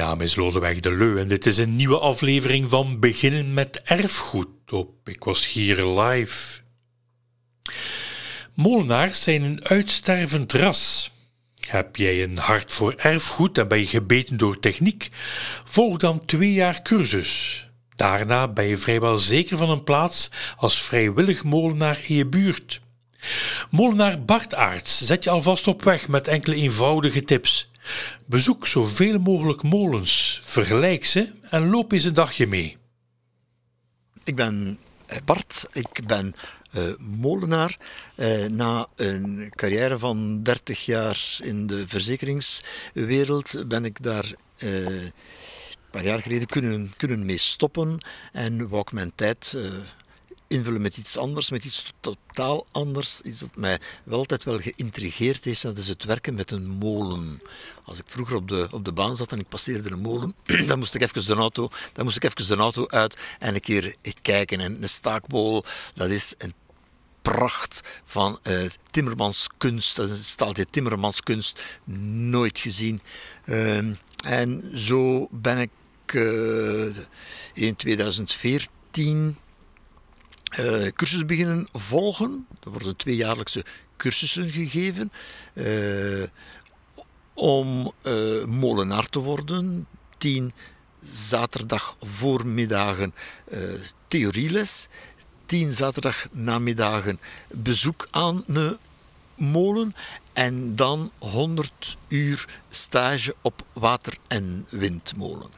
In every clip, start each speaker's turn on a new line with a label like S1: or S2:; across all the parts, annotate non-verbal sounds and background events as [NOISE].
S1: naam is Lodewijk de Leu en dit is een nieuwe aflevering van Beginnen met Erfgoed op Ik Was Hier Live. Molenaars zijn een uitstervend ras. Heb jij een hart voor erfgoed en ben je gebeten door techniek? Volg dan twee jaar cursus. Daarna ben je vrijwel zeker van een plaats als vrijwillig molenaar in je buurt. Molenaar Bart zet je alvast op weg met enkele eenvoudige tips. Bezoek zoveel mogelijk molens, vergelijk ze en loop eens een dagje mee. Ik ben eh, Bart, ik ben eh, molenaar. Eh, na een carrière van 30 jaar in de verzekeringswereld ben ik daar een paar jaar geleden kunnen, kunnen mee stoppen en wou ik mijn tijd invullen met iets anders, met iets totaal anders. Iets dat mij wel altijd wel geïntrigeerd is. dat is het werken met een molen. Als ik vroeger op de, op de baan zat en ik passeerde een molen, [CLEARS THROAT] dan moest ik even de auto, dan moest ik even de auto uit en een keer kijken. En een staakbol, dat is een pracht van uh, eh, timmermanskunst. Dat is een staaltje timmermanskunst, nooit gezien. Ehm, en zo ben ik eh, in 2014 uh, cursus beginnen volgen. Er worden tweejaarlijkse cursussen gegeven eh, om eh, molenaar te worden. Tien zaterdag voormiddagen theorieles, tien zaterdag bezoek aan de molen en dan 100 uur stage op water- en windmolen.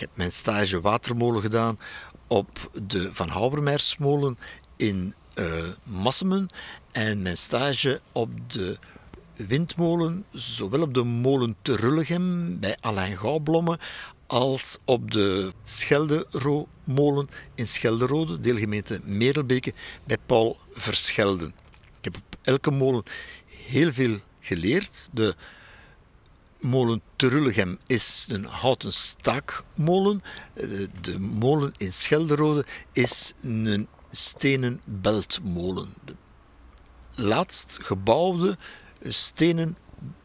S1: Ik heb mijn stage watermolen gedaan op de Van Houbermeersmolen in uh, Massemen en mijn stage op de windmolen, zowel op de molen te bij Alain Gouwblomme als op de Scheldero-molen in Schelderode, deelgemeente Merelbeke, bij Paul Verschelden. Ik heb op elke molen heel veel geleerd. De molen Terullegem is een houten staakmolen. Eh, de molen in Schelderode is een stenen beltmolen. De laatst gebouwde stenen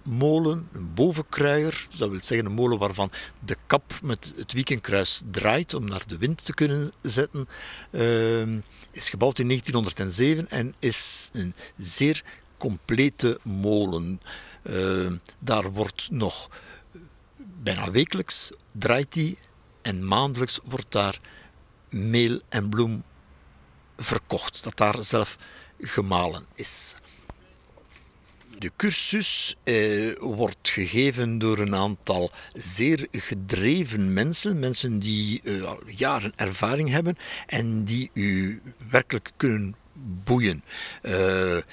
S1: molen, een bovenkruier, dat wil zeggen een molen waarvan de kap met het wiekenkruis draait om naar de wind te kunnen zetten, ehm, is gebouwd in 1907 en is een zeer complete molen. Eh, daar wordt nog bijna wekelijks draait die en maandelijks wordt daar meel en bloem verkocht, dat daar zelf gemalen is. De cursus eh, wordt gegeven door een aantal zeer gedreven mensen, mensen die eh, al jaren ervaring hebben en die u werkelijk kunnen boeien. Eh,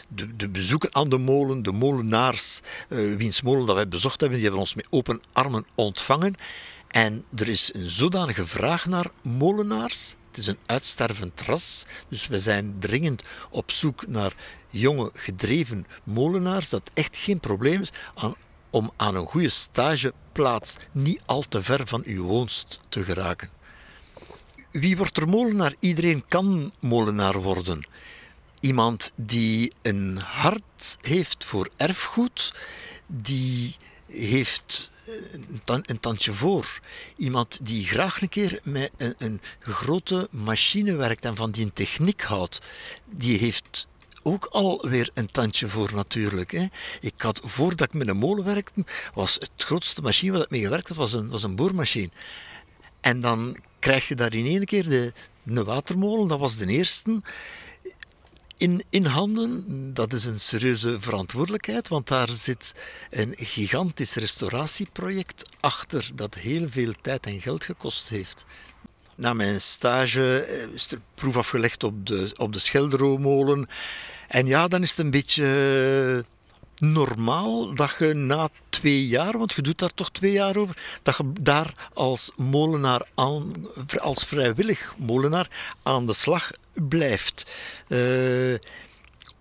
S1: de, de bezoeken aan de molen, de molenaars, eh, wiens molen dat wij bezocht hebben, die hebben ons met open armen ontvangen. En er is een zodanige vraag naar molenaars. Het is een uitstervend ras, dus we zijn dringend op zoek naar jonge gedreven molenaars. Dat echt geen probleem is om aan een goede stageplaats niet al te ver van uw woonst te geraken. Wie wordt er molenaar? Iedereen kan molenaar worden iemand die een hart heeft voor erfgoed, die heeft een, tandje voor. Iemand die graag een keer met een, een grote machine werkt en van die techniek houdt, die heeft ook alweer een tandje voor natuurlijk. Hè. Ik had, voordat ik met een molen werkte, was het grootste machine waar ik mee gewerkt had, was een, was een boormachine. En dan krijg je daar in één keer de, de watermolen, dat was de eerste in, in handen. Dat is een serieuze verantwoordelijkheid, want daar zit een gigantisch restauratieproject achter dat heel veel tijd en geld gekost heeft na mijn stage eh, is er proef afgelegd op de, op de En ja, dan is het een beetje eh, normaal dat je na twee jaar, want je doet daar toch twee jaar over, dat je daar als molenaar aan, als vrijwillig molenaar aan de slag blijft? Eh,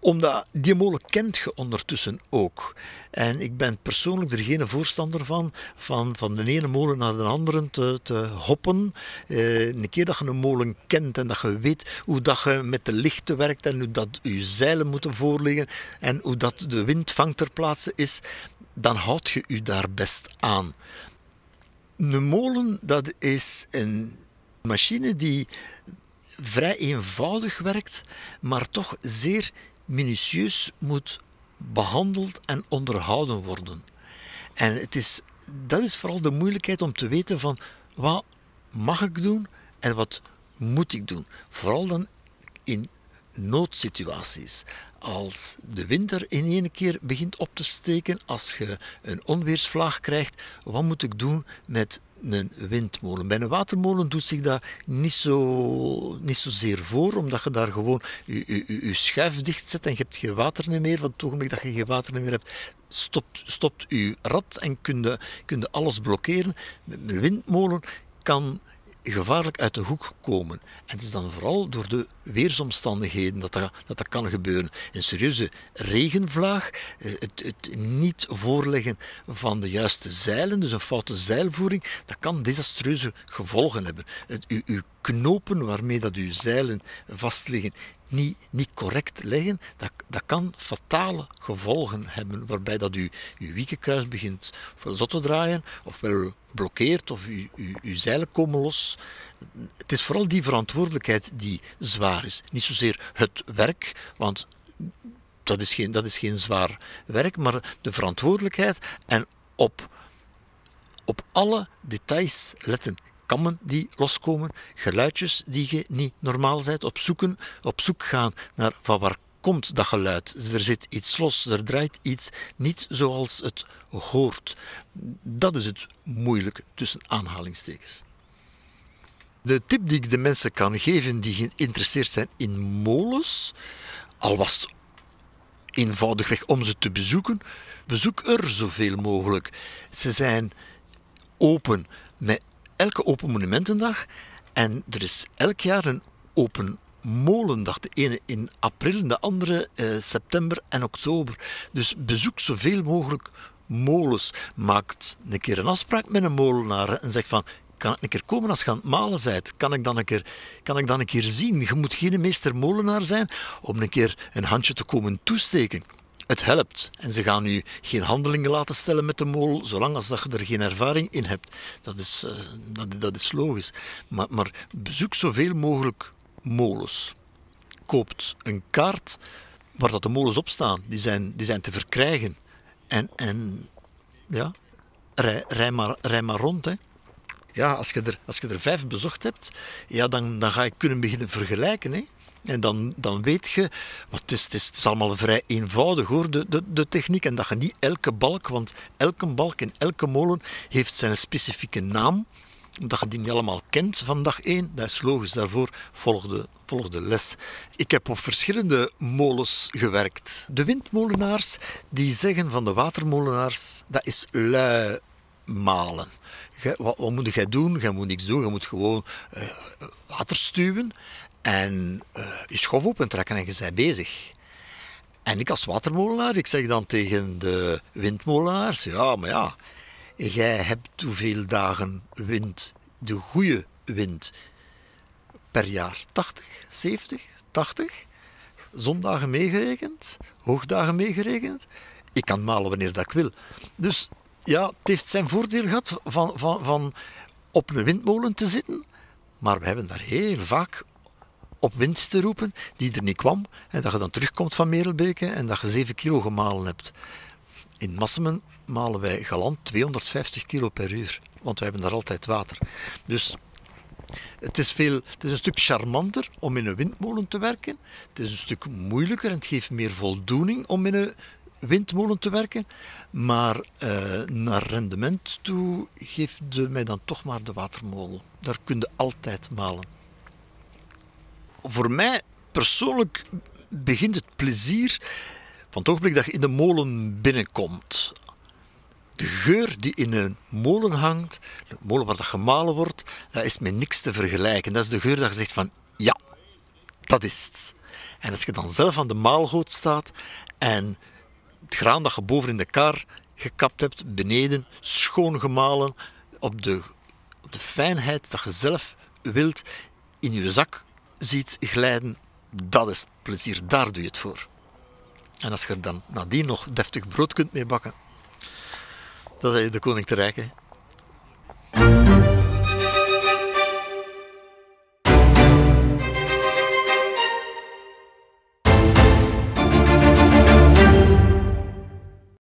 S1: omdat die molen kent je ondertussen ook. En ik ben persoonlijk er geen voorstander van, van, van de ene molen naar de andere te, te hoppen. Eh, een keer dat je een molen kent en dat je weet hoe dat je met de lichten werkt en hoe dat je zeilen moeten voorliggen en hoe dat de windvang ter plaatse is, dan houd je je daar best aan. Een molen, dat is een machine die vrij eenvoudig werkt, maar toch zeer minutieus moet behandeld en onderhouden worden. En het is, dat is vooral de moeilijkheid om te weten van wat mag ik doen en wat moet ik doen. Vooral dan in noodsituaties. Als de winter in één keer begint op te steken, als je een onweersvlaag krijgt, wat moet ik doen met een windmolen. Bij een watermolen doet zich dat niet, zo, niet zozeer voor, omdat je daar gewoon je, je, je schuif dicht zet en je hebt geen water meer. Want het ogenblik dat je geen water meer hebt, stopt, stopt je rad en kun je, kun je alles blokkeren. Met een windmolen kan gevaarlijk uit de hoek komen. En het is dan vooral door de weersomstandigheden dat dat, dat, kan gebeuren. Een serieuze regenvlaag, eh, het, het, niet voorleggen van de juiste zeilen, dus een foute zeilvoering, dat kan desastreuze gevolgen hebben. Het, uw, uw knopen waarmee dat uw zeilen vastliggen, niet, niet correct leggen, dat, dat kan fatale gevolgen hebben, waarbij dat u uw wiekenkruis begint zot te draaien, ofwel blokkeert, of u uw zeilen komen los. Het is vooral die verantwoordelijkheid die zwaar is. Niet zozeer het werk, want dat is geen, dat is geen zwaar werk, maar de verantwoordelijkheid en op, op alle details letten kammen die loskomen, geluidjes die je niet normaal bent, op, op zoek gaan naar van waar komt dat geluid. Er zit iets los, er draait iets niet zoals het hoort. Dat is het moeilijke tussen aanhalingstekens. De tip die ik de mensen kan geven die geïnteresseerd zijn in molens, al was het eenvoudigweg om ze te bezoeken, bezoek er zoveel mogelijk. Ze zijn open met elke open monumentendag. En er is elk jaar een open molendag. De ene in april de andere eh, september en oktober. Dus bezoek zoveel mogelijk molens. Maakt een keer een afspraak met een molenaar en zeg van... Kan ik een keer komen als je aan het malen bent? Kan ik, dan een keer, kan ik dan een keer zien? Je moet geen meester molenaar zijn om een keer een handje te komen toesteken het helpt. En ze gaan u geen handelingen laten stellen met de mol, zolang als dat je er geen ervaring in hebt. Dat is, eh, dat, dat, is logisch. Maar, maar bezoek zoveel mogelijk molens. Koopt een kaart waar dat de molens op staan. Die zijn, die zijn te verkrijgen. En, en ja, rij, maar, maar rond, ja, als je er, als je er vijf bezocht hebt, ja, dan, dan ga je kunnen beginnen vergelijken. Hè. En dan, dan weet je, want het is, het, is, is allemaal vrij eenvoudig hoor, de, de, de techniek. En dat je niet elke balk, want elke balk in elke molen heeft zijn specifieke naam. Dat je die niet allemaal kent van dag één, dat is logisch. Daarvoor volgde, de les. Ik heb op verschillende molens gewerkt. De windmolenaars die zeggen van de watermolenaars, dat is lui malen. wat, moet jij doen? Jij moet niks doen. Je moet gewoon eh, water stuwen en uh, je schof opentrekken en je zij bezig. En ik als watermolenaar, ik zeg dan tegen de windmolenaars, ja, maar ja, jij hebt hoeveel dagen wind, de goede wind, per jaar? 80, 70, 80? Zondagen meegerekend, hoogdagen meegerekend. Ik kan malen wanneer dat ik wil. Dus ja, het heeft zijn voordeel gehad van, van, van op een windmolen te zitten. Maar we hebben daar heel vaak op winst te roepen die er niet kwam. En dat je dan terugkomt van Merelbeke en dat je 7 kilo gemalen hebt. In Massemen malen wij galant 250 kilo per uur, want we hebben daar altijd water. Dus het is, veel, het is een stuk charmanter om in een windmolen te werken. Het is een stuk moeilijker en het geeft meer voldoening om in een windmolen te werken. Maar eh, naar rendement toe geeft mij dan toch maar de watermolen. Daar kun je altijd malen voor mij persoonlijk begint het plezier van het ogenblik dat je in de molen binnenkomt. De geur die in een molen hangt, de molen waar dat gemalen wordt, dat is met niks te vergelijken. Dat is de geur dat je zegt van, ja, dat is het. En als je dan zelf aan de maalgoot staat en het graan dat je boven in de kar gekapt hebt, beneden, schoon gemalen, op de, op de fijnheid dat je zelf wilt in je zak ziet glijden, dat is plezier, daar doe je het voor. En als je er dan nadien nog deftig brood kunt mee bakken, dan ben je de koning te rijken.